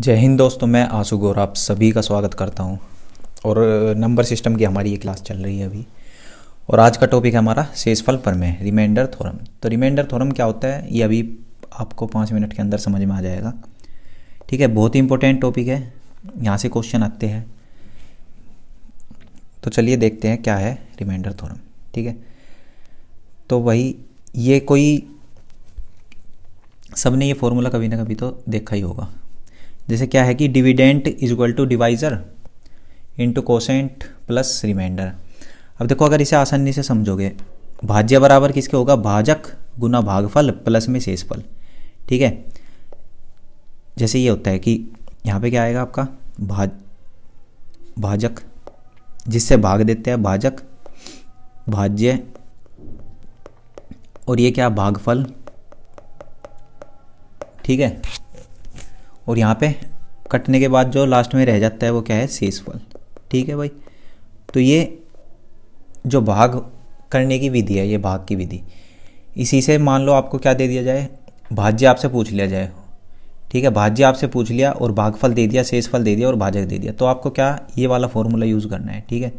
जय हिंद दोस्तों मैं आंसू गौर आप सभी का स्वागत करता हूं और नंबर सिस्टम की हमारी ये क्लास चल रही है अभी और आज का टॉपिक है हमारा शेषफल में रिमाइंडर थोरम तो रिमाइंडर थोरम क्या होता है ये अभी आपको पाँच मिनट के अंदर समझ में आ जाएगा ठीक है बहुत ही इंपॉर्टेंट टॉपिक है यहाँ से क्वेश्चन आते हैं तो चलिए देखते हैं क्या है रिमाइंडर थोरम ठीक है तो वही ये कोई सब ने ये फॉर्मूला कभी ना कभी तो देखा ही होगा जैसे क्या है कि dividend is equal to divisor into quotient plus remainder अब देखो अगर इसे आसानी से समझोगे भाज्य बराबर किसके होगा भाजक गुना भागफल प्लस में शेषफल ठीक है जैसे ये होता है कि यहाँ पे क्या आएगा आपका भाज भाजक जिससे भाग देते हैं भाजक भाज्य और ये क्या भागफल ठीक है और यहाँ पे कटने के बाद जो लास्ट में रह जाता है वो क्या है फल ठीक है भाई तो ये जो भाग करने की विधि है ये भाग की विधि इसी से मान लो आपको क्या दे दिया जाए भाज्य आपसे पूछ लिया जाए ठीक है भाज्य आपसे पूछ लिया और भागफल दे दिया शेषफल दे दिया और भाजक दे दिया तो आपको क्या ये वाला फॉर्मूला यूज़ करना है ठीक है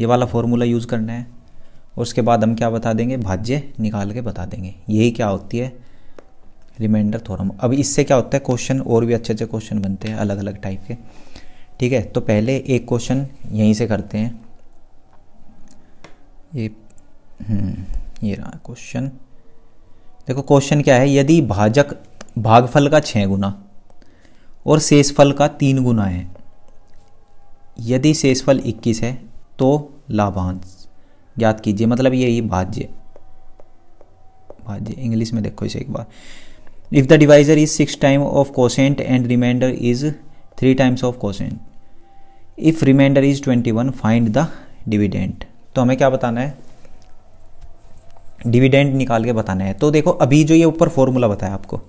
ये वाला फॉर्मूला यूज़ करना है उसके बाद हम क्या बता देंगे भाज्य निकाल के बता देंगे यही क्या होती है रिमाइंडर थोरम अब इससे क्या होता है क्वेश्चन और भी अच्छे अच्छे क्वेश्चन बनते हैं अलग अलग टाइप के ठीक है तो पहले एक क्वेश्चन यहीं से करते हैं ये हम्म, ये रहा क्वेश्चन देखो क्वेश्चन क्या है यदि भाजक भागफल का छः गुना और शेषफल का तीन गुना है यदि शेषफल इक्कीस है तो लाभांश याद कीजिए मतलब ये भाज्य भाज्य इंग्लिश में देखो इसे एक बार if the divisor is 6 times of quotient and remainder is 3 times of quotient if remainder is 21 find the dividend तो हमें क्या बताना है डिविडेंड निकाल के बताना है तो देखो अभी जो ये ऊपर फॉर्मूला बताया आपको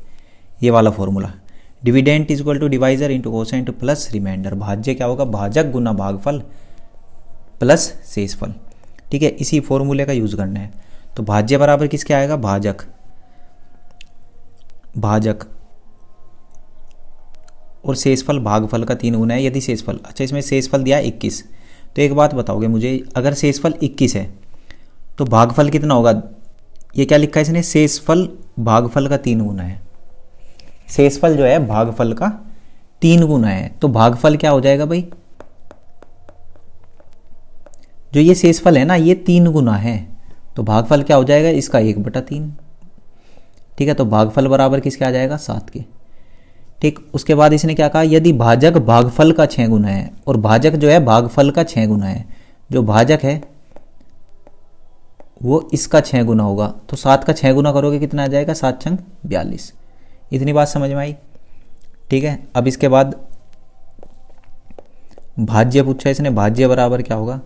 ये वाला formula dividend is equal to divisor into quotient plus remainder भाज्य क्या होगा भाजक गुना भागफल प्लस शेषफल ठीक है इसी फॉर्मूले का यूज़ करना है तो भाज्य बराबर किसके आएगा भाजक भाजक और शेषफल भागफल का तीन गुना है यदि शेषफल अच्छा इसमें शेषफल दिया इक्कीस तो एक बात बताओगे मुझे अगर शेषफल इक्कीस है तो भागफल कितना होगा ये क्या लिखा है इसने शेषफल भागफल का तीन गुना है शेषफल जो है भागफल का तीन गुना है तो भागफल क्या हो जाएगा भाई जो ये शेषफल है ना ये तीन गुना है तो भागफल क्या हो जाएगा इसका एक बटा तीन ठीक है तो भागफल बराबर किसके आ जाएगा सात के ठीक उसके बाद इसने क्या कहा यदि भाजक भागफल का छः गुना है और भाजक जो है भागफल का छः गुना है जो भाजक है वो इसका छः गुना होगा तो सात का छः गुना करोगे कितना आ जाएगा सात छंग बयालीस इतनी बात समझ में आई ठीक है अब इसके बाद भाज्य पूछा इसने भाज्य बराबर क्या होगा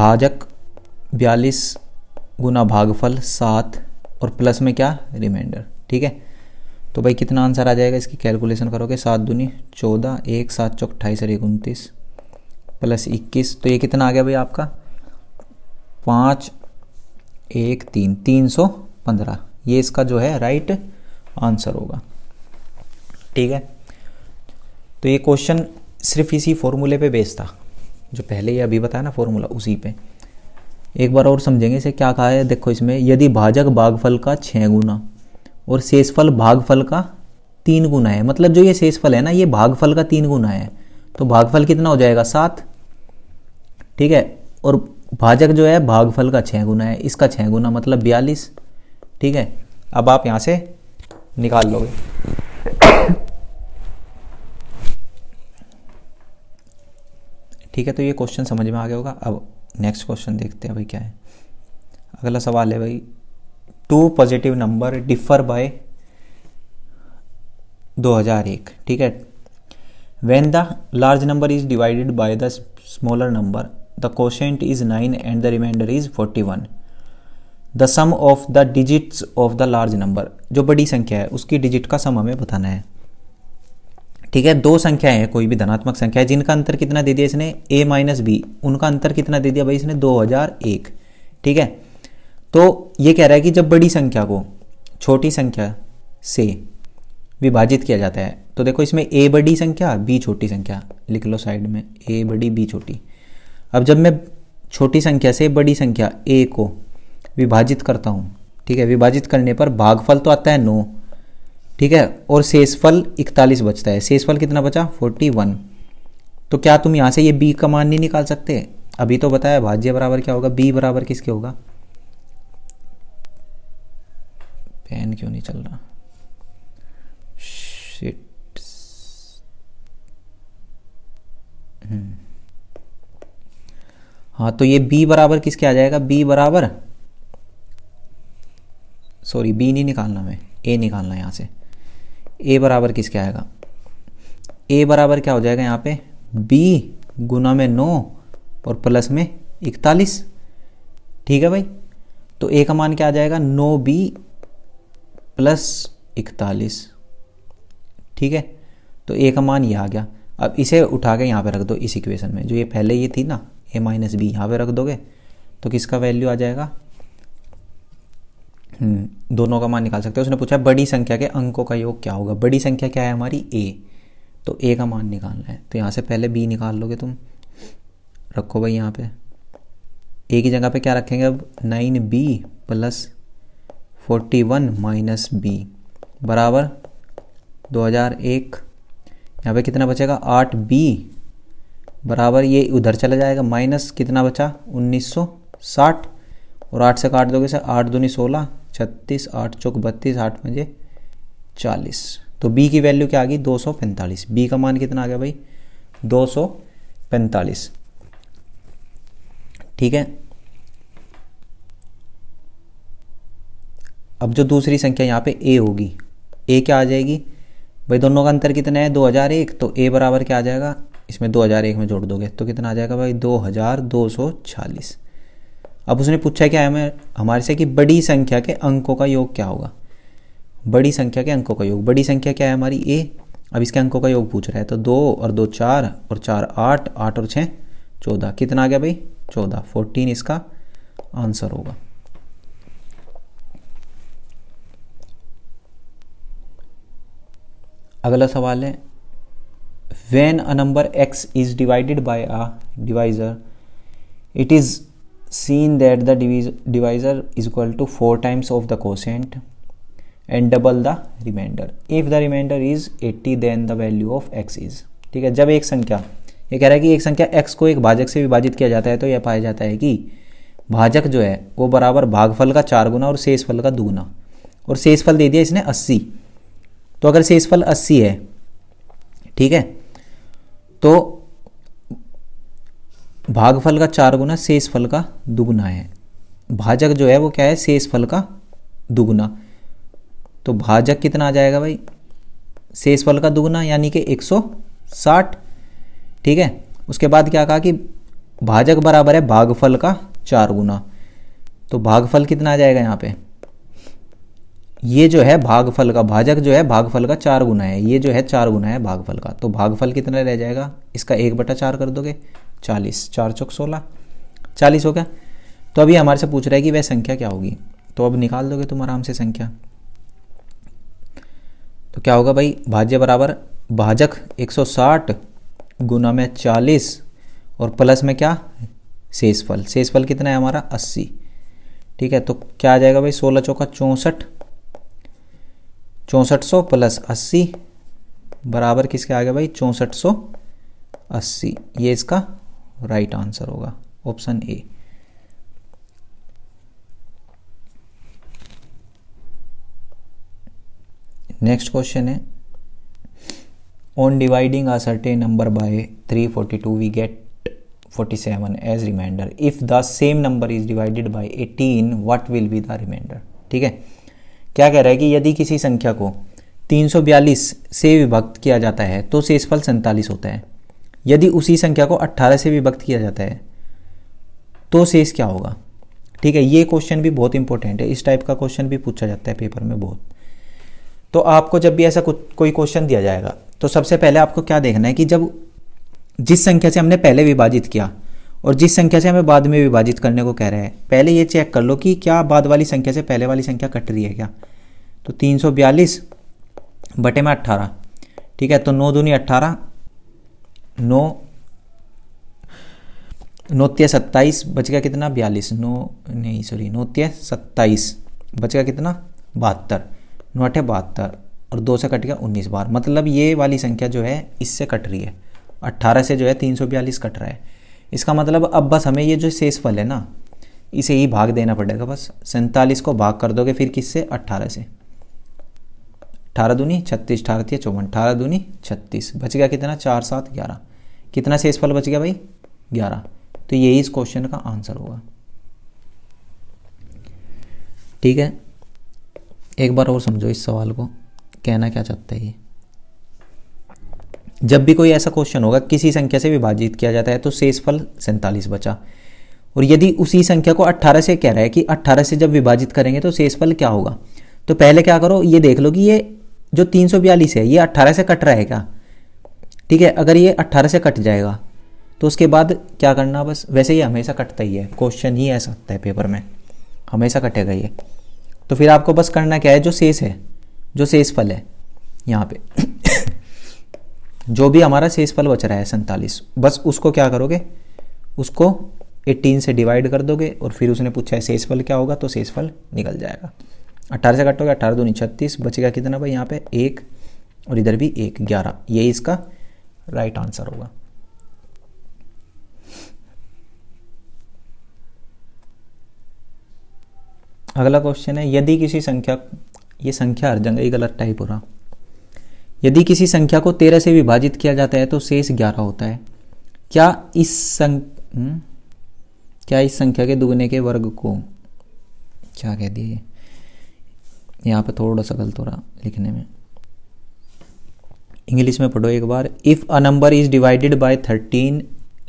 भाजक बयालीस गुना भागफल सात और प्लस में क्या रिमाइंडर ठीक है तो भाई कितना आंसर आ जाएगा इसकी कैलकुलेशन करोगे सात दूनी चौदह एक सात चौक अट्ठाईस और एक उनतीस प्लस इक्कीस तो ये कितना आ गया भाई आपका पाँच एक तीन तीन सौ पंद्रह ये इसका जो है राइट आंसर होगा ठीक है तो ये क्वेश्चन सिर्फ इसी फॉर्मूले पे बेस्ड था जो पहले ही अभी बताया ना फॉर्मूला उसी पे एक बार और समझेंगे इसे क्या कहा है देखो इसमें यदि भाजक भागफल का छः गुना और शेषफल भागफल का तीन गुना है मतलब जो ये शेषफल है ना ये भागफल का तीन गुना है तो भागफल कितना हो जाएगा सात ठीक है और भाजक जो है भागफल का छः गुना है इसका छः गुना मतलब बयालीस ठीक है अब आप यहाँ से निकाल लोगे ठीक है तो ये क्वेश्चन समझ में आ गया होगा अब नेक्स्ट क्वेश्चन देखते हैं भाई क्या है अगला सवाल है भाई two positive number differ by 2001 ठीक है when the large number is divided by the smaller number the quotient is nine and the remainder is forty one the sum of the digits of the large number जो बड़ी संख्या है उसकी digit का सम हमें बताना है ठीक है दो संख्याएं हैं कोई भी धनात्मक संख्या है जिनका अंतर कितना दे दिया इसने ए माइनस बी उनका अंतर कितना दे दिया भाई इसने 2001 हजार एक ठीक है तो ये कह रहा है कि जब बड़ी संख्या को छोटी संख्या से विभाजित किया जाता है तो देखो इसमें ए बड़ी संख्या बी छोटी संख्या लिख लो साइड में ए बड़ी बी छोटी अब जब मैं छोटी संख्या से बड़ी संख्या ए को विभाजित करता हूँ ठीक है विभाजित करने पर भागफल तो आता है नौ ठीक है और शेषफल इकतालीस बचता है शेषफल कितना बचा फोर्टी वन तो क्या तुम यहाँ से ये बी का मान नहीं निकाल सकते अभी तो बताया भाज्य बराबर क्या होगा बी बराबर किसके होगा पेन क्यों नहीं चल रहा शिट hmm. हाँ तो ये बी बराबर किसके आ जाएगा बी बराबर सॉरी बी नहीं निकालना हमें ए निकालना यहां से ए बराबर किसके आएगा ए बराबर क्या हो जाएगा यहाँ पे बी गुना में नौ और प्लस में इकतालीस ठीक है भाई तो ए का मान क्या आ जाएगा नौ बी प्लस इकतालीस ठीक है तो ए का मान ये आ गया अब इसे उठा के यहाँ पे रख दो इस इक्वेशन में जो ये पहले ये थी ना ए माइनस बी यहाँ पर रख दोगे तो किसका वैल्यू आ जाएगा हम्म, दोनों का मान निकाल सकते हैं उसने पूछा बड़ी संख्या के अंकों का योग क्या होगा बड़ी संख्या क्या है हमारी ए तो ए का मान निकालना है तो यहाँ से पहले बी निकाल लोगे तुम रखो भाई यहाँ पे ए की जगह पे क्या रखेंगे अब nine B plus forty one minus B बराबर दो हज़ार एक यहाँ पर कितना बचेगा आठ बी बराबर ये उधर चला जाएगा माइनस कितना बचा उन्नीस सौ साठ और आठ से काट दोगे सर आठ दूनी सोलह छत्तीस आठ चौक बत्तीस आठ पंजे चालीस तो बी की वैल्यू क्या आ गई दो सौ पैंतालीस बी का मान कितना आ गया भाई दो सौ पैंतालीस ठीक है अब जो दूसरी संख्या यहाँ पे ए होगी ए क्या आ जाएगी भाई दोनों का अंतर कितना है दो हजार एक तो ए बराबर क्या आ जाएगा इसमें दो हजार एक में जोड़ दोगे तो कितना आ जाएगा भाई दो दो हजार सौ छालीस अब उसने पूछा क्या हमें हमारे से कि बड़ी संख्या के अंकों का योग क्या होगा बड़ी संख्या के अंकों का योग बड़ी संख्या क्या है हमारी ए अब इसके अंकों का योग पूछ रहा है तो दो और दो चार और चार आठ आठ और छः चौदह कितना आ गया भाई चौदह फोर्टीन इसका आंसर होगा अगला सवाल है when a number X is divided by a divisor it is seen that the divisor is equal to 4 times of the quotient and double the remainder if the remainder is 80 then the value of x is ठीक है जब एक संख्या ये कह रहा है कि एक संख्या x को एक भाजक से विभाजित किया जाता है तो यह पाया जाता है कि भाजक जो है वो बराबर भागफल का चार गुना और शेषफल का दुगुना और शेषफल दे दिया इसने 80 तो अगर शेषफल 80 है ठीक है तो भागफल का चार गुना शेष फल का दुगुना है भाजक जो है वो क्या है शेष फल का दुगुना तो भाजक कितना आ जाएगा भाई शेष फल का दुगुना यानी कि 160 ठीक है उसके बाद क्या कहा कि भाजक बराबर है भागफल का चार गुना तो भागफल कितना आ जाएगा यहाँ पे ये जो है भागफल का भाजक जो है भागफल का चार गुना है ये जो है चार गुना है भागफल का तो भागफल कितना रह जाएगा इसका एक बटा चार कर दोगे चालीस चार चौक सोलह चालीस हो गया तो अभी हमारे से पूछ रहा है कि वह संख्या क्या होगी तो अब निकाल दोगे तुम आराम से संख्या तो क्या होगा भाई भाज्य बराबर भाजक 160 गुना में 40 और प्लस में क्या शेषफल शेषफल कितना है हमारा 80 ठीक है तो क्या आ जाएगा भाई सोलह चौका चौंसठ चौंसठ सौ प्लस अस्सी बराबर किसके आ गया भाई चौंसठ सौ अस्सी ये इसका राइट आंसर होगा ऑप्शन ए नेक्स्ट क्वेश्चन है on dividing a certain number by 342 we get 47 as remainder if the same number is divided by 18 what will be the remainder ठीक है क्या कह रहा है कि यदि किसी संख्या को 342 से विभक्त किया जाता है तो शेषफल सैंतालीस होता है यदि उसी संख्या को 18 से विभक्त किया जाता है तो शेष क्या होगा ठीक है ये क्वेश्चन भी बहुत इंपॉर्टेंट है इस टाइप का क्वेश्चन भी पूछा जाता है पेपर में बहुत तो आपको जब भी ऐसा कुछ कोई क्वेश्चन दिया जाएगा तो सबसे पहले आपको क्या देखना है कि जब जिस संख्या से हमने पहले विभाजित किया और जिस संख्या से हमें बाद में विभाजित करने को कह रहे हैं पहले ये चेक कर लो कि क्या बाद वाली संख्या से पहले वाली संख्या कट रही है क्या तो 342 बटे में 18 ठीक है तो नौ दूनी अट्ठारह नौ नौत्य सत्ताईस बच गया कितना बयालीस नौ नहीं सॉरी नौत्य सत्ताईस बच गया कितना बहत्तर नौ अठे बहत्तर और दो से कट गया उन्नीस बार मतलब ये वाली संख्या जो है इससे कट रही है अट्ठारह से जो है तीन सौ बयालीस कट रहा है इसका मतलब अब बस हमें ये जो शेष फल है ना इसे ही भाग देना पड़ेगा बस सैंतालीस को भाग कर दोगे फिर किससे अट्ठारह से अठारह दूनी छत्तीस अठारह थी चौवन अठारह दूनी छत्तीस बच गया कितना चार सात ग्यारह कितना शेष फल बच गया भाई ग्यारह तो यही इस क्वेश्चन का आंसर होगा ठीक है एक बार और समझो इस सवाल को कहना क्या चाहता है ये जब भी कोई ऐसा क्वेश्चन होगा किसी संख्या से विभाजित किया जाता है तो शेष फल सैंतालीस बचा और यदि उसी संख्या को 18 से कह रहा है कि 18 से जब विभाजित करेंगे तो शेष फल क्या होगा तो पहले क्या करो ये देख लो कि ये जो तीन सौ बयालीस है ये अट्ठारह से कट रहा है क्या ठीक है अगर ये अट्ठारह से कट जाएगा तो उसके बाद क्या करना बस वैसे ही हमेशा कटता ही है क्वेश्चन ही आ सकता है पेपर में हमेशा कटेगा ये तो फिर आपको बस करना क्या है जो शेष है जो शेष फल है यहाँ पे जो भी हमारा शेष फल बच रहा है सैंतालीस बस उसको क्या करोगे उसको 18 से डिवाइड कर दोगे और फिर उसने पूछा है शेष फल क्या होगा तो शेष फल निकल जाएगा अट्ठारह से कट हो गया अट्ठारह दूनी छत्तीस बचेगा कितना भाई यहाँ पे एक और इधर भी एक ग्यारह ये इसका राइट आंसर होगा अगला क्वेश्चन है यदि किसी संख्या ये संख्या हर जगह गलत टाइप हो रहा यदि किसी संख्या को तेरह से विभाजित किया जाता है तो शेष ग्यारह होता है क्या इस संख्या हम्म, क्या इस संख्या के दुगने के वर्ग को क्या कह दिए यहाँ पे थोड़ा सा गलत हो रहा लिखने में इंग्लिश में पढ़ो एक बार if a number is divided by thirteen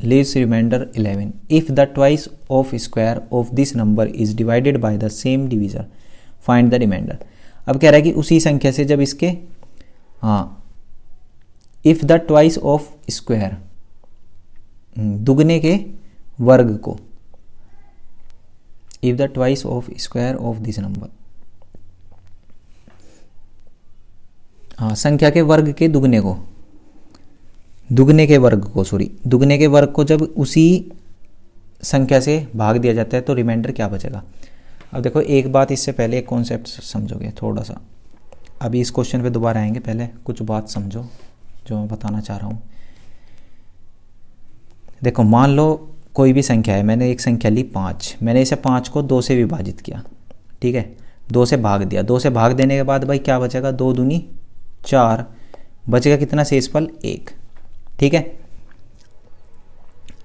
less remainder eleven if the twice of square of this number is divided by the same division find the remainder अब कह रहा है कि उसी संख्या से जब इसके हाँ if the twice of square दुगने के वर्ग को if the twice of square of this number हाँ, संख्या के वर्ग के दुगने को दुगने के वर्ग को सॉरी दुगने के वर्ग को जब उसी संख्या से भाग दिया जाता है तो रिमाइंडर क्या बचेगा अब देखो एक बात इससे पहले एक कॉन्सेप्ट समझोगे थोड़ा सा अभी इस क्वेश्चन पे दोबारा आएंगे पहले कुछ बात समझो जो मैं बताना चाह रहा हूँ देखो मान लो कोई भी संख्या है मैंने एक संख्या ली पाँच मैंने इसे पाँच को दो से विभाजित किया ठीक है दो से भाग दिया दो से भाग देने के बाद भाई क्या बचेगा दो दूनी चार बचेगा कितना शेषफल एक ठीक है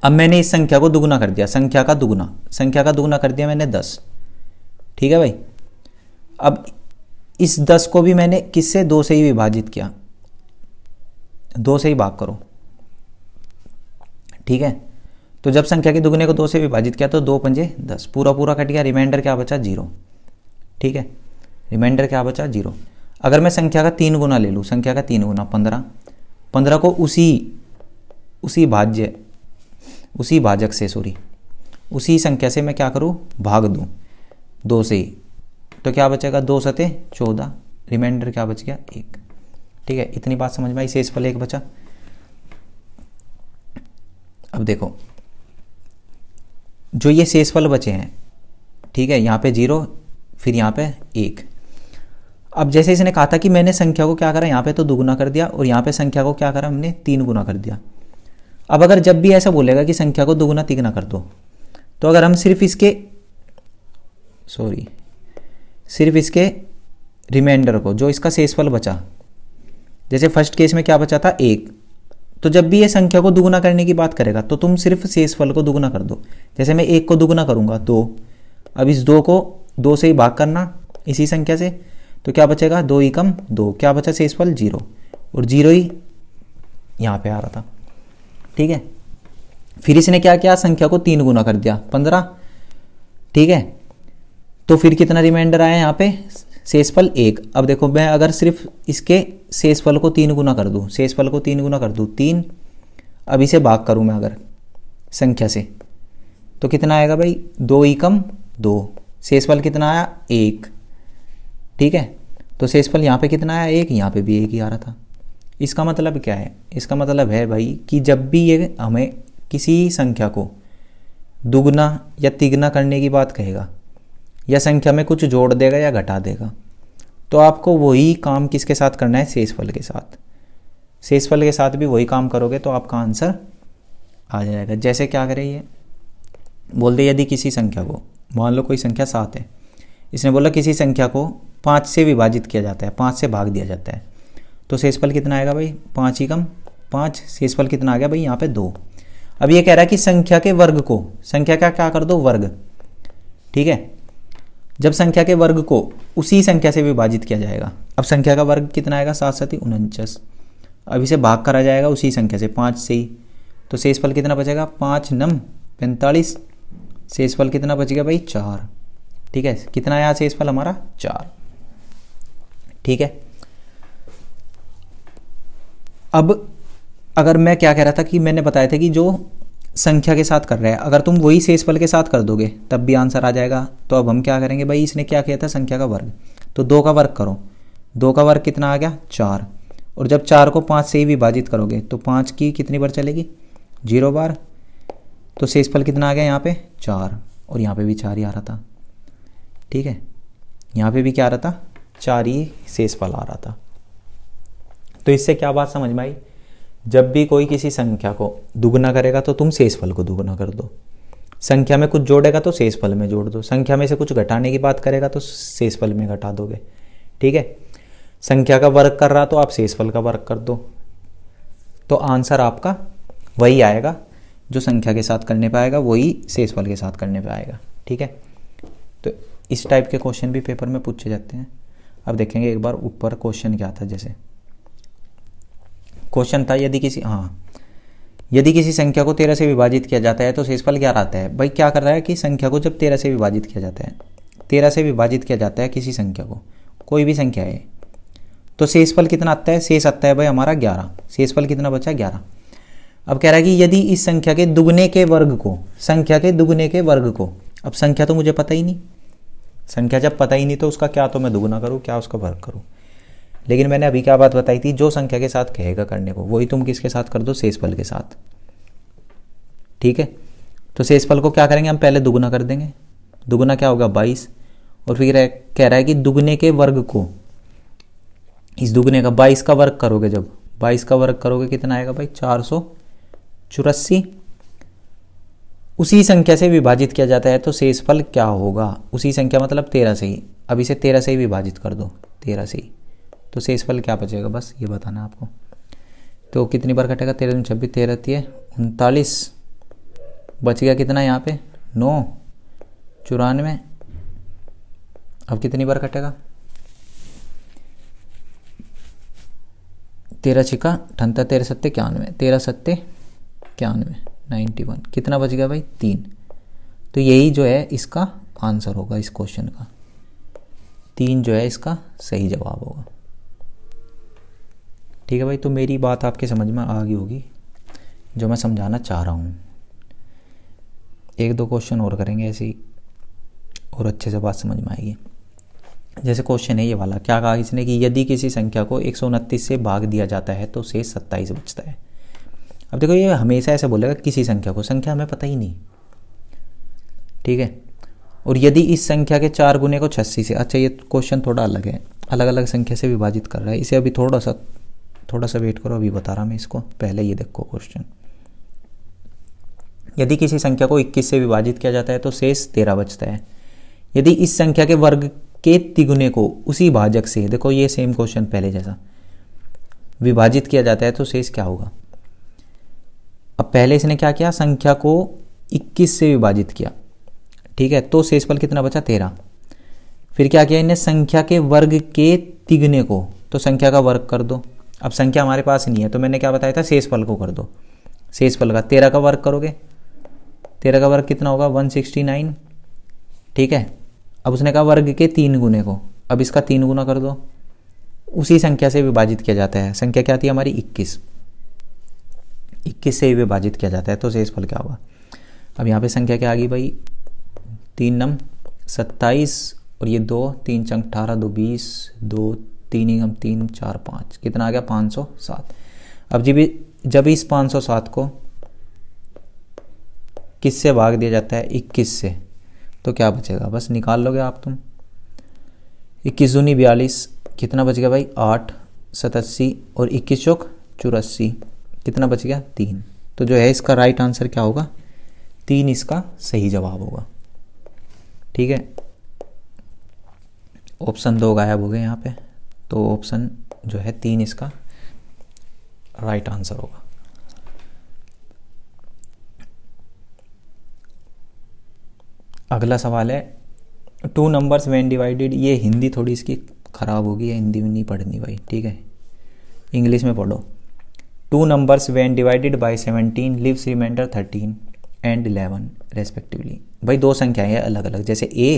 अब मैंने इस संख्या को दुगुना कर दिया संख्या का दुगुना संख्या का दुगुना कर दिया मैंने दस ठीक है भाई अब इस दस को भी मैंने किससे दो से ही विभाजित किया दो से ही भाग करो ठीक है तो जब संख्या के दुगने को दो से विभाजित किया तो दो पंजे दस पूरा पूरा कट गया रिमाइंडर क्या बचा जीरो ठीक है रिमाइंडर क्या बचा जीरो अगर मैं संख्या का तीन गुना ले लूँ संख्या का तीन गुना पंद्रह पंद्रह को उसी उसी भाज्य उसी भाजक से सॉरी उसी संख्या से मैं क्या करूँ भाग दूँ दो से तो क्या बचेगा दो सते चौदह रिमाइंडर क्या बच गया एक ठीक है इतनी बात समझ में आई शेष पल एक बचा अब देखो जो ये शेष फल बचे हैं ठीक है यहाँ पे जीरो फिर यहाँ पे एक अब जैसे इसने कहा था कि मैंने संख्या को क्या करा यहाँ पे तो दुगुना कर दिया और यहाँ पे संख्या को क्या करा हमने तीन गुना कर दिया अब अगर जब भी ऐसा बोलेगा कि संख्या को दोगुना तिगुना कर दो तो अगर हम सिर्फ इसके सॉरी सिर्फ इसके रिमाइंडर को जो इसका शेषफल बचा जैसे फर्स्ट केस में क्या बचा था एक तो जब भी ये संख्या को दुगुना करने की बात करेगा तो तुम सिर्फ शेषफल को दुगुना कर दो जैसे मैं एक को दुगुना करूँगा दो अब इस दो को दो से ही भाग करना इसी संख्या से तो क्या बचेगा दो एकम दो क्या बचा शेषफल जीरो और जीरो ही यहाँ पे आ रहा था ठीक है फिर इसने क्या किया संख्या को तीन गुना कर दिया पंद्रह ठीक है तो फिर कितना रिमाइंडर आया यहाँ पे शेषफल एक अब देखो मैं अगर सिर्फ इसके शेषफल को तीन गुना कर दूँ शेषफल को तीन गुना कर दूँ तीन अब इसे भाग करूँ मैं अगर संख्या से तो कितना आएगा भाई दो एकम दो शेषफल कितना आया एक ठीक है तो शेषफल यहाँ पे कितना आया एक यहाँ पे भी एक ही आ रहा था इसका मतलब क्या है इसका मतलब है भाई कि जब भी ये हमें किसी संख्या को दुगना या तिगना करने की बात कहेगा या संख्या में कुछ जोड़ देगा या घटा देगा तो आपको वही काम किसके साथ करना है शेषफल के साथ शेषफल के साथ भी वही काम करोगे तो आपका आंसर आ जाएगा जैसे क्या करें ये बोल दे यदि किसी संख्या को मान लो कोई संख्या सात है इसने बोला किसी संख्या को पाँच से विभाजित किया जाता है पाँच से भाग दिया जाता है तो शेषफल कितना आएगा भाई पाँच ही कम पाँच शेषफल कितना आ गया भाई यहाँ पे दो अब ये कह रहा है कि संख्या के वर्ग को संख्या का क्या कर दो वर्ग ठीक है जब संख्या के वर्ग को उसी संख्या से विभाजित किया जाएगा अब संख्या का वर्ग कितना आएगा सात साथ ही उनचास अब इसे भाग करा जाएगा उसी संख्या से पाँच से ही तो शेषफल कितना बचेगा पाँच नम पैंतालीस शेषफल कितना बचेगा भाई चार ठीक है कितना आया शेषफल हमारा चार ठीक है अब अगर मैं क्या कह रहा था कि मैंने बताया था कि जो संख्या के साथ कर रहा है अगर तुम वही शेषफल के साथ कर दोगे तब भी आंसर आ जाएगा तो अब हम क्या करेंगे भाई इसने क्या किया था संख्या का वर्ग तो दो का वर्ग करो दो का वर्ग कितना आ गया चार और जब चार को पाँच से ही विभाजित करोगे तो पाँच की कितनी बार चलेगी जीरो बार तो शेषफल कितना आ गया यहाँ पे चार और यहाँ पे भी चार ही आ रहा था ठीक है यहाँ पे भी क्या आ रहा था चार ही शेष फल आ रहा था तो इससे क्या बात समझ में आई जब भी कोई किसी संख्या को दुगना करेगा तो तुम शेष फल को दुगना कर दो संख्या में कुछ जोड़ेगा तो शेष फल में जोड़ दो संख्या में से कुछ घटाने की बात करेगा तो शेष फल में घटा दोगे ठीक है संख्या का वर्क कर रहा तो आप शेष फल का वर्क कर दो तो आंसर आपका वही आएगा जो संख्या के साथ करने पर आएगा वही शेष फल के साथ करने पर आएगा ठीक है तो इस टाइप के क्वेश्चन भी पेपर में पूछे जाते हैं अब देखेंगे एक बार ऊपर क्वेश्चन क्या था जैसे क्वेश्चन था यदि किसी हाँ यदि किसी संख्या को तेरह से विभाजित किया जाता है तो शेषफल ग्यारह आता है भाई क्या कर रहा है कि संख्या को जब तेरह से विभाजित किया जाता है तेरह से विभाजित किया जाता है किसी संख्या को कोई भी संख्या है तो शेषफल कितना आता है शेष आता है भाई हमारा ग्यारह शेषफल कितना बचा ग्यारह अब कह रहा है कि यदि इस संख्या के दुगने के वर्ग को संख्या के दुगने के वर्ग को अब संख्या तो मुझे पता ही नहीं संख्या जब पता ही नहीं तो उसका क्या तो मैं दुगुना करूँ क्या उसका वर्ग करूँ लेकिन मैंने अभी क्या बात बताई थी जो संख्या के साथ कहेगा करने को वही तुम किसके साथ कर दो शेषफल के साथ ठीक है तो शेषफल को क्या करेंगे हम पहले दुगुना कर देंगे दुगुना क्या होगा बाईस और फिर कह रहा है कि दुगने के वर्ग को इस दुगने का बाईस का वर्ग करोगे जब बाईस का वर्ग करोगे कितना आएगा भाई चार सौ चौरासी उसी संख्या से विभाजित किया जाता है तो शेषफल क्या होगा उसी संख्या मतलब तेरह से ही अब इसे तेरह से ही विभाजित कर दो तेरह से ही तो शेषफल क्या बचेगा बस ये बताना आपको तो कितनी बार कटेगा तेरह दिन छब्बीस तेरह तीय उनतालीस बच गया कितना यहाँ पे नौ चौरानवे अब कितनी बार कटेगा तेरह छिका अठहत्तर तेरह सत्ते इक्यानवे तेरह सत्ते इक्यानवे नाइन्टी वन कितना बच गया भाई तीन तो यही जो है इसका आंसर होगा इस क्वेश्चन का तीन जो है इसका सही जवाब होगा ठीक है भाई तो मेरी बात आपके समझ में आ गई होगी जो मैं समझाना चाह रहा हूँ एक दो क्वेश्चन और करेंगे ऐसे ही और अच्छे से बात समझ में आएगी जैसे क्वेश्चन है ये वाला क्या कहा इसने कि यदि किसी संख्या को एक से भाग दिया जाता है तो शेष सत्ताईस बचता है अब देखो ये हमेशा ऐसे बोलेगा किसी संख्या को संख्या हमें पता ही नहीं ठीक है और यदि इस संख्या के चार गुने को छस्सी से अच्छा ये क्वेश्चन थोड़ा अलग है अलग अलग संख्या से विभाजित कर रहा है इसे अभी थोड़ा सा थोड़ा सा वेट करो अभी बता रहा मैं इसको पहले ये देखो क्वेश्चन यदि किसी संख्या को 21 से विभाजित किया जाता है तो शेष तेरह बचता है यदि इस संख्या के वर्ग के तिगुने को उसी भाजक से देखो ये सेम क्वेश्चन पहले जैसा विभाजित किया जाता है तो शेष क्या होगा अब पहले इसने क्या किया संख्या को 21 से विभाजित किया ठीक है तो शेषफल कितना बचा तेरह फिर क्या किया इन्हें संख्या के वर्ग के तिगने को तो संख्या का वर्ग कर दो अब संख्या हमारे पास नहीं है तो मैंने क्या बताया था शेषफल को कर दो शेषफल का तेरह का वर्ग करोगे तेरह का वर्ग कितना होगा वन सिक्सटी नाइन ठीक है अब उसने कहा वर्ग के तीन गुने को अब इसका तीन गुना कर दो उसी संख्या से विभाजित किया जाता है संख्या क्या थी हमारी इक्कीस इक्कीस से विभाजित किया जाता है तो फल क्या होगा अब यहाँ पे संख्या क्या आ गई भाई तीन नम सत्ताईस और ये दो तीन चंग अठारह दो बीस दो तीन एक हम तीन चार पाँच कितना आ गया पाँच सौ सात अब जब जब इस पाँच सौ सात को किससे भाग दिया जाता है इक्कीस से तो क्या बचेगा बस निकाल लोगे आप तुम इक्कीस दूनी बयालीस कितना बच गया भाई आठ सतासी और इक्कीस चौक चौरासी कितना बच गया तीन तो जो है इसका राइट आंसर क्या होगा तीन इसका सही जवाब होगा ठीक है ऑप्शन दो गायब हो गए यहाँ पे तो ऑप्शन जो है तीन इसका राइट आंसर होगा अगला सवाल है टू नंबर्स वेन डिवाइडेड ये हिंदी थोड़ी इसकी ख़राब होगी या हिंदी में नहीं पढ़नी भाई ठीक है इंग्लिश में पढ़ो two numbers when divided by seventeen leaves remainder thirteen and eleven respectively भाई दो संख्याएं हैं अलग अलग जैसे ए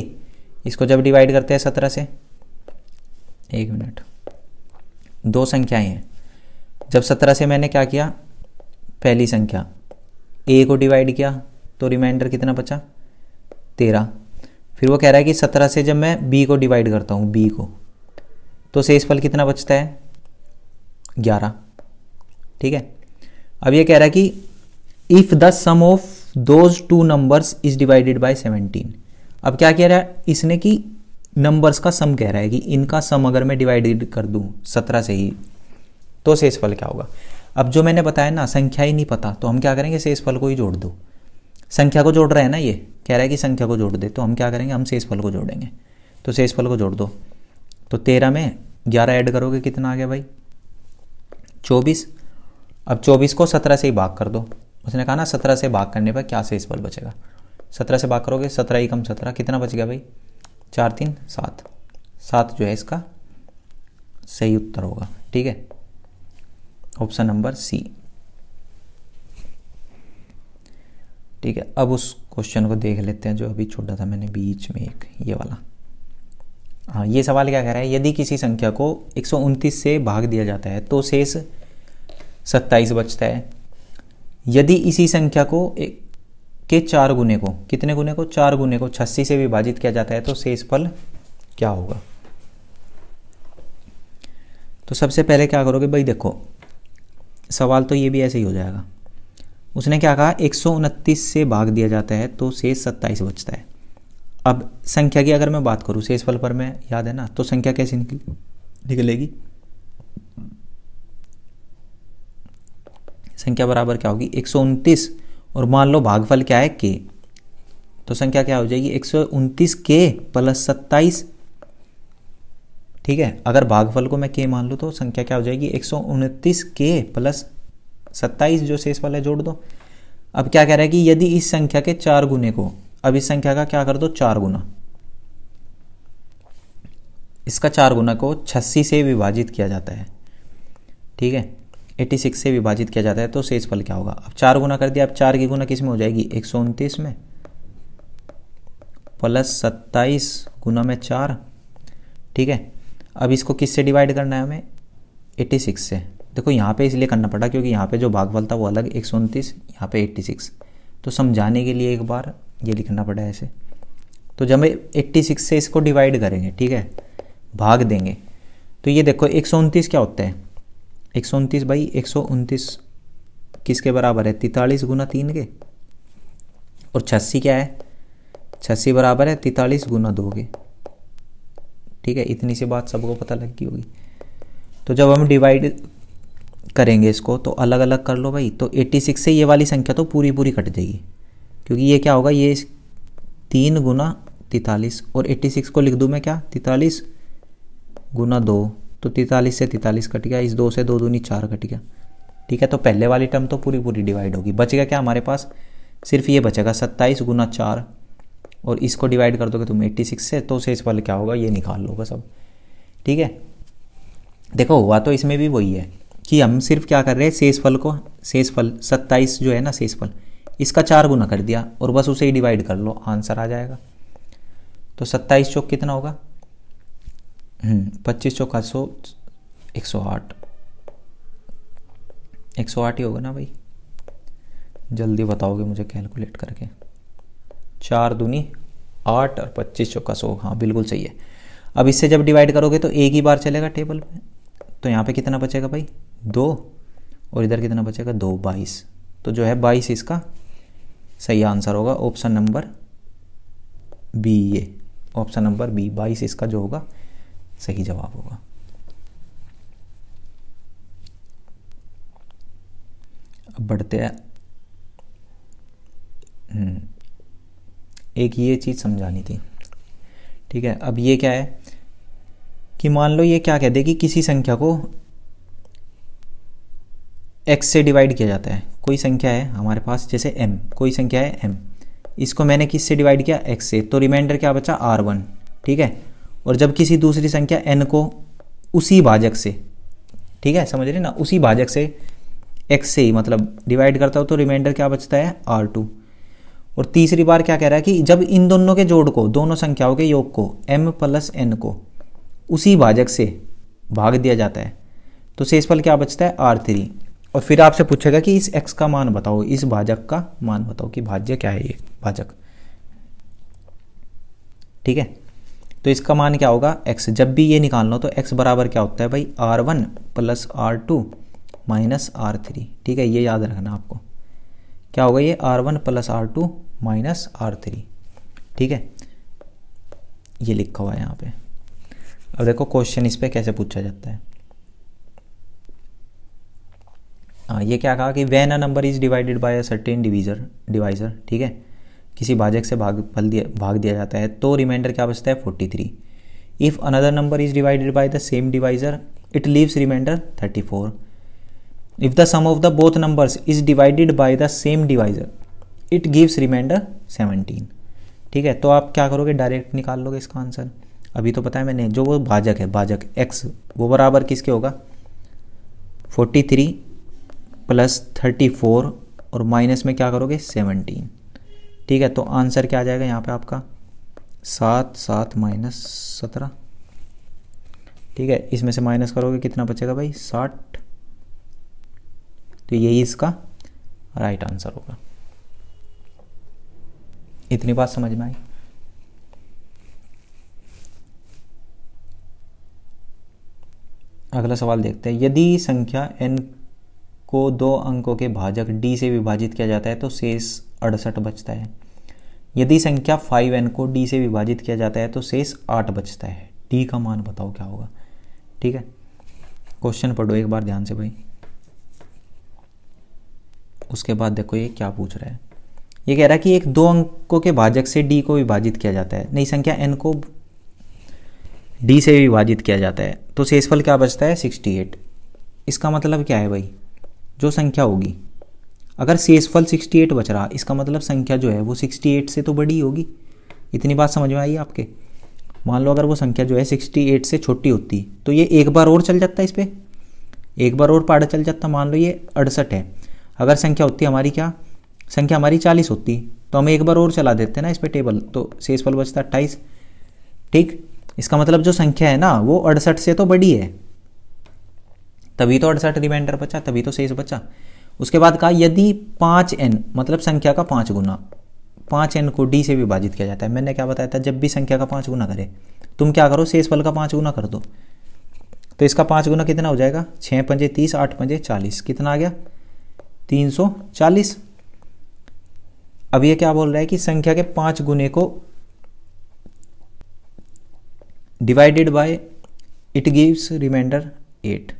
इसको जब डिवाइड करते हैं सत्रह से एक मिनट दो संख्याएं हैं जब सत्रह से मैंने क्या किया पहली संख्या ए को डिवाइड किया तो रिमाइंडर कितना बचा तेरह फिर वो कह रहा है कि सत्रह से जब मैं बी को डिवाइड करता हूँ बी को तो शेष फल कितना बचता है ग्यारह ठीक है अब ये कह रहा है कि if the sum of those two numbers is divided by seventeen अब क्या कह रहा है इसने कि नंबर्स का सम कह रहा है कि इनका सम अगर मैं डिवाइडेड कर दूं सत्रह से ही तो शेषफल क्या होगा अब जो मैंने बताया ना संख्या ही नहीं पता तो हम क्या करेंगे शेषफल को ही जोड़ दो संख्या को जोड़ रहे हैं ना ये कह रहा है कि संख्या को जोड़ दे तो हम क्या करेंगे हम शेषफल को जोड़ेंगे तो शेषफल को जोड़ दो तो तेरह में ग्यारह ऐड करोगे कितना आ गया भाई चौबीस अब 24 को 17 से ही भाग कर दो उसने कहा ना 17 से भाग करने पर क्या शेष बल बचेगा 17 से भाग करोगे 17 ही कम 17 कितना बच गया भाई चार तीन सात सात जो है इसका सही उत्तर होगा ठीक है ऑप्शन नंबर सी ठीक है अब उस क्वेश्चन को देख लेते हैं जो अभी छोटा था मैंने बीच में एक ये वाला हाँ ये सवाल क्या कह रहा है यदि किसी संख्या को एक से भाग दिया जाता है तो शेष सत्ताईस बचता है यदि इसी संख्या को एक के चार गुने को कितने गुने को चार गुने को छस्सी से विभाजित किया जाता है तो शेष फल क्या होगा तो सबसे पहले क्या करोगे भाई देखो सवाल तो ये भी ऐसे ही हो जाएगा उसने क्या कहा एक से भाग दिया जाता है तो शेष सत्ताईस बचता है अब संख्या की अगर मैं बात करूँ फल पर मैं याद है ना तो संख्या कैसे निकलेगी संख्या बराबर क्या होगी एक और मान लो भागफल क्या है के तो संख्या क्या हो जाएगी एक के प्लस सत्ताईस ठीक है अगर भागफल को मैं के मान लूँ तो संख्या क्या हो जाएगी एक के प्लस सत्ताईस जो शेष वाला जोड़ दो अब क्या कह रहा है कि यदि इस संख्या के चार गुने को अब इस संख्या का क्या कर दो चार गुना इसका चार गुना को छस्सी से विभाजित किया जाता है ठीक है एटी सिक्स से विभाजित किया जाता है तो शेष फल क्या होगा अब चार गुना कर दिया अब चार की गुना किस में हो जाएगी एक सौ उनतीस में प्लस सत्ताईस गुना में चार ठीक है अब इसको किस से डिवाइड करना है हमें एट्टी सिक्स से देखो यहाँ पे इसलिए करना पड़ा क्योंकि यहाँ पे जो भागफल था वो अलग एक सौ उनतीस यहाँ पर एट्टी सिक्स तो समझाने के लिए एक बार ये लिखना पड़ा ऐसे तो जब हम एट्टी सिक्स से इसको डिवाइड करेंगे ठीक है भाग देंगे तो ये देखो एक सौ उनतीस क्या होता है एक सौ उनतीस भाई एक सौ उनतीस किसके बराबर है तैतालीस गुना तीन के और छस्सी क्या है छस्सी बराबर है तैतालीस गुना दो के ठीक है इतनी सी बात सबको पता लग गई होगी तो जब हम डिवाइड करेंगे इसको तो अलग अलग कर लो भाई तो 86 से ये वाली संख्या तो पूरी पूरी कट जाएगी क्योंकि ये क्या होगा ये तीन गुना तैतालीस और 86 को लिख दूँ मैं क्या तैतालीस गुना दो तो तैतालीस से तैतालीस कट गया इस दो से दो दूनी चार कट गया ठीक है तो पहले वाली टर्म तो पूरी पूरी डिवाइड होगी बचेगा क्या हमारे पास सिर्फ ये बचेगा सत्ताईस गुना चार और इसको डिवाइड कर दोगे तुम एट्टी सिक्स से तो शेष वाले क्या होगा ये निकाल लोगे सब ठीक है देखो हुआ तो इसमें भी वही है कि हम सिर्फ क्या कर रहे हैं शेष फल को शेष फल सत्ताईस जो है ना शेष फल इसका चार गुना कर दिया और बस उसे ही डिवाइड कर लो आंसर आ जाएगा तो सत्ताईस चौक कितना होगा हम्म, पच्चीस चौका सौ एक सौ आठ एक सौ आठ ही होगा ना भाई जल्दी बताओगे मुझे कैलकुलेट करके चार दूनी आठ और पच्चीस चौका सौ हाँ बिल्कुल सही है अब इससे जब डिवाइड करोगे तो एक ही बार चलेगा टेबल में तो यहाँ पे कितना बचेगा भाई दो और इधर कितना बचेगा दो बाईस तो जो है बाईस इसका सही आंसर होगा ऑप्शन नंबर बी ये ऑप्शन नंबर बी बाईस इसका जो होगा सही जवाब होगा अब बढ़ते हैं हम्म, एक ये चीज़ समझानी थी ठीक है अब ये क्या है कि मान लो ये क्या कह दे कि किसी संख्या को एक्स से डिवाइड किया जाता है कोई संख्या है हमारे पास जैसे एम कोई संख्या है एम इसको मैंने किस से डिवाइड किया एक्स से तो रिमाइंडर क्या बचा आर वन ठीक है और जब किसी दूसरी संख्या एन को उसी भाजक से ठीक है समझ रहे ना उसी भाजक से एक्स से ही मतलब डिवाइड करता हो तो रिमाइंडर क्या बचता है आर टू और तीसरी बार क्या कह रहा है कि जब इन दोनों के जोड़ को दोनों संख्याओं के योग को एम प्लस एन को उसी भाजक से भाग दिया जाता है तो शेषफल क्या बचता है आर थ्री और फिर आपसे पूछेगा कि इस एक्स का मान बताओ इस भाजक का मान बताओ कि भाज्य क्या है ये भाजक ठीक है तो इसका मान क्या होगा x जब भी ये निकालना हो तो x बराबर क्या होता है भाई R one plus R two minus R three ठीक है ये याद रखना आपको क्या होगा ये R one plus R two minus R three ठीक है ये लिखा हुआ है यहाँ पे अब देखो क्वेश्चन इस पर कैसे पूछा जाता है आ, हाँ, ये क्या कहा कि when a number is divided by a certain divisor divisor ठीक है किसी भाजक से भाग फल दिया भाग दिया जाता है तो रिमाइंडर क्या बचता है forty three if another number is divided by the same divisor it leaves remainder thirty four if the sum of the both numbers is divided by the same divisor it gives remainder seventeen ठीक है तो आप क्या करोगे direct निकाल लोगे इसका answer अभी तो पता है मैंने जो वो भाजक है भाजक एक्स वो बराबर किसके होगा forty three plus thirty four और माइनस में क्या करोगे सेवनटीन ठीक है तो आंसर क्या आ जाएगा यहाँ पे आपका सात सात माइनस सत्रह ठीक है इसमें से माइनस करोगे कितना बचेगा भाई साठ तो यही इसका राइट आंसर होगा इतनी बात समझ में आई अगला सवाल देखते हैं यदि संख्या एन को दो अंकों के भाजक डी से विभाजित किया जाता है तो शेष अड़सठ बचता है यदि संख्या फाइव एन को डी से विभाजित किया जाता है तो शेष आठ बचता है डी का मान बताओ क्या होगा ठीक है क्वेश्चन पढ़ो एक बार ध्यान से भाई उसके बाद देखो ये क्या पूछ रहा है ये कह रहा है कि एक दो अंकों के भाजक से डी को विभाजित किया जाता है नई संख्या एन को डी से विभाजित किया जाता है तो शेषफल क्या बचता है सिक्सटी एट इसका मतलब क्या है भाई जो संख्या होगी अगर शेषफल 68 बच रहा इसका मतलब संख्या जो है वो 68 से तो बड़ी होगी इतनी बात समझ में आई आपके मान लो अगर वो संख्या जो है 68 से छोटी होती तो ये एक बार और चल जाता इस पर एक बार और पाड़ा चल जाता मान लो ये अड़सठ है अगर संख्या होती हमारी क्या संख्या हमारी चालीस होती तो हम एक बार और चला देते ना इस पर टेबल तो शेषफल बचता अट्ठाईस ठीक इसका मतलब जो संख्या है ना वो अड़सठ से तो बड़ी है तभी तो अड़सठ रिमाइंडर बचा तभी तो शेष बचा उसके बाद कहा यदि पाँच एन मतलब संख्या का पाँच गुना पाँच एन को डी से विभाजित किया जाता है मैंने क्या बताया था जब भी संख्या का पाँच गुना करे तुम क्या करो शेष फल का पाँच गुना कर दो तो इसका पाँच गुना कितना हो जाएगा छः पंजे तीस आठ पंजे चालीस कितना आ गया तीन सौ चालीस अब ये क्या बोल रहा है कि संख्या के पाँच गुने को divided by it gives remainder eight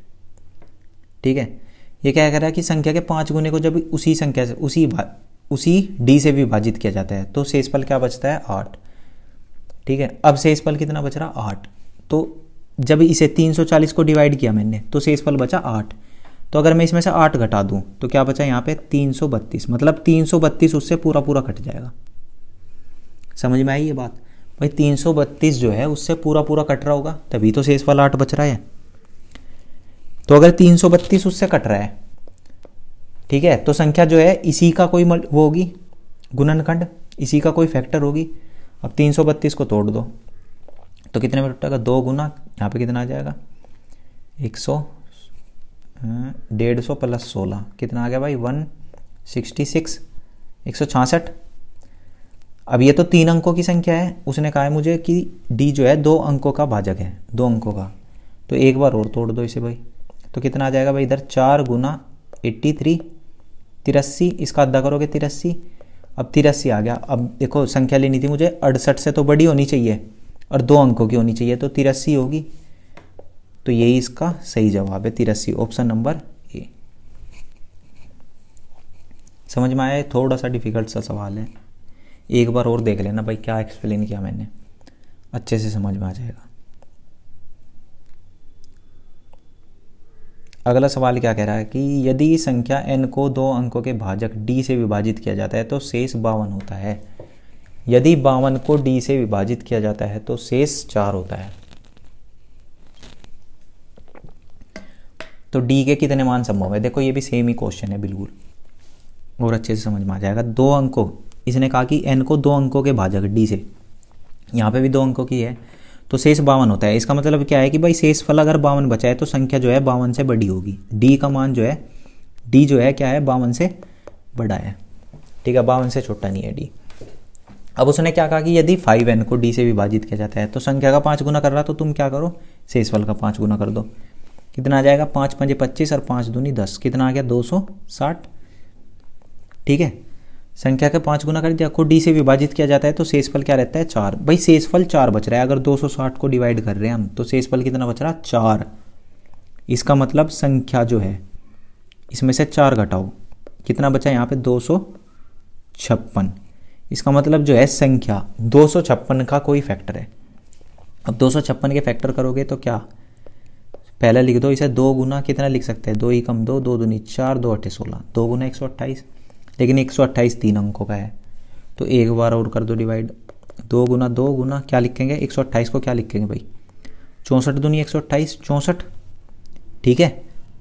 ठीक है ये क्या कह रहा है कि संख्या के पाँच गुने को जब उसी संख्या से उसी उसी डी से विभाजित किया जाता है तो शेषफल क्या बचता है आठ ठीक है अब शेषफल कितना बच रहा आठ तो जब इसे 340 को डिवाइड किया मैंने तो शेषफल बचा आठ तो अगर मैं इसमें से आठ घटा दूं तो क्या बचा यहाँ पे 332 मतलब 332 उससे पूरा पूरा कट जाएगा समझ में आई ये बात भाई 332 जो है उससे पूरा पूरा कट रहा होगा तभी तो शेषफल आठ बच रहा है तो अगर तीन सौ बत्तीस उससे कट रहा है ठीक है तो संख्या जो है इसी का कोई मल, वो होगी गुणनखंड इसी का कोई फैक्टर होगी अब तीन सौ बत्तीस को तोड़ दो तो कितने में टूटेगा दो गुना यहाँ पे कितना आ जाएगा एक सौ अं, डेढ़ सौ प्लस सोलह कितना आ गया भाई वन सिक्सटी सिक्स एक सौ छासठ अब ये तो तीन अंकों की संख्या है उसने कहा है मुझे कि डी जो है दो अंकों का भाजक है दो अंकों का तो एक बार और तोड़ दो इसे भाई तो कितना आ जाएगा भाई इधर चार गुना एट्टी थ्री तिरासी इसका अद्धा करोगे तिरासी अब तिरासी आ गया अब देखो संख्या लेनी थी मुझे अड़सठ से तो बड़ी होनी चाहिए और दो अंकों की होनी चाहिए तो तिरासी होगी तो यही इसका सही जवाब है तिरासी ऑप्शन नंबर ए समझ में आया थोड़ा सा डिफिकल्ट सा सवाल है एक बार और देख लेना भाई क्या एक्सप्लेन किया मैंने अच्छे से समझ में आ जाएगा अगला सवाल क्या कह रहा है कि यदि संख्या एन को दो अंकों के भाजक डी से विभाजित किया जाता है तो शेष बावन होता है यदि बावन को डी से विभाजित किया जाता है तो शेष चार होता है तो डी के कितने मान संभव है देखो ये भी सेम ही क्वेश्चन है बिल्कुल और अच्छे से समझ में आ जाएगा दो अंकों इसने कहा कि एन को दो अंकों के भाजक डी से यहां पे भी दो अंकों की है तो शेष बावन होता है इसका मतलब क्या है कि भाई शेष फल अगर बावन बचा है तो संख्या जो है बावन से बड़ी होगी डी का मान जो है डी जो है क्या है बावन से बड़ा है ठीक है बावन से छोटा नहीं है डी अब उसने क्या कहा कि यदि फाइव एन को डी से विभाजित किया जाता है तो संख्या का पांच गुना कर रहा तो तुम क्या करो शेष फल का पांच गुना कर दो कितना आ जाएगा पाँच पंजे पच्चीस और पांच दूनी दस कितना आ गया दो सौ साठ ठीक है संख्या का पांच गुना कर दिया को डी से विभाजित किया जाता है तो शेषफल क्या रहता है चार भाई शेषफल चार बच रहा है अगर 260 को डिवाइड कर रहे हैं हम तो शेषफल कितना बच रहा है चार इसका मतलब संख्या जो है इसमें से चार घटाओ कितना बचा यहाँ पे दो इसका मतलब जो है संख्या दो का कोई फैक्टर है अब दो के फैक्टर करोगे तो क्या पहले लिख दो इसे दो गुना कितना लिख सकते हैं दो ही कम दो दो दूनी चार दो अट्ठे सोलह दो गुना एक सौ अट्ठाईस लेकिन एक सौ अट्ठाईस तीन अंकों का है तो एक बार और कर दो डिवाइड दो गुना दो गुना क्या लिखेंगे एक सौ अट्ठाईस को क्या लिखेंगे भाई चौंसठ दूनी एक सौ अट्ठाईस चौंसठ ठीक है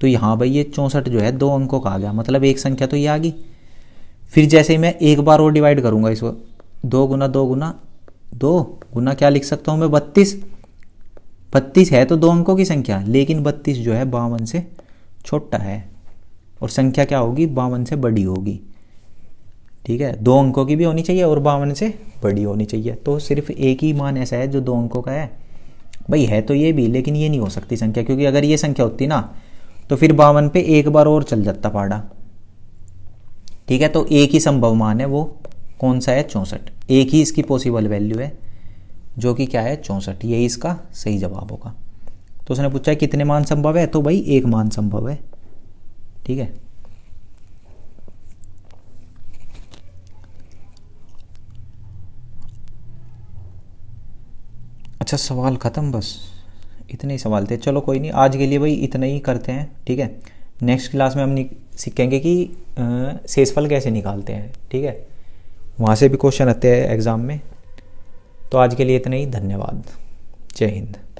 तो यहाँ भाई ये चौंसठ जो है दो अंकों का आ गया मतलब एक संख्या तो ये आ गई फिर जैसे ही मैं एक बार और डिवाइड करूँगा इसको दो गुना दो गुना दो गुना क्या लिख सकता हूँ मैं बत्तीस बत्तीस है तो दो अंकों की संख्या लेकिन बत्तीस जो है बावन से छोटा है और संख्या क्या होगी बावन से बड़ी होगी ठीक है दो अंकों की भी होनी चाहिए और बावन से बड़ी होनी चाहिए तो सिर्फ एक ही मान ऐसा है जो दो अंकों का है भाई है तो ये भी लेकिन ये नहीं हो सकती संख्या क्योंकि अगर ये संख्या होती ना तो फिर बावन पे एक बार और चल जाता पाड़ा ठीक है तो एक ही संभव मान है वो कौन सा है चौंसठ एक ही इसकी पॉसिबल वैल्यू है जो कि क्या है चौंसठ यही इसका सही जवाब होगा तो उसने पूछा कितने मान संभव है तो भाई एक मान संभव है ठीक है अच्छा सवाल ख़त्म बस इतने ही सवाल थे चलो कोई नहीं आज के लिए भाई इतना ही करते हैं ठीक है नेक्स्ट क्लास में हम सीखेंगे कि सेसफल कैसे निकालते हैं ठीक है वहाँ से भी क्वेश्चन आते हैं एग्ज़ाम में तो आज के लिए इतना ही धन्यवाद जय हिंद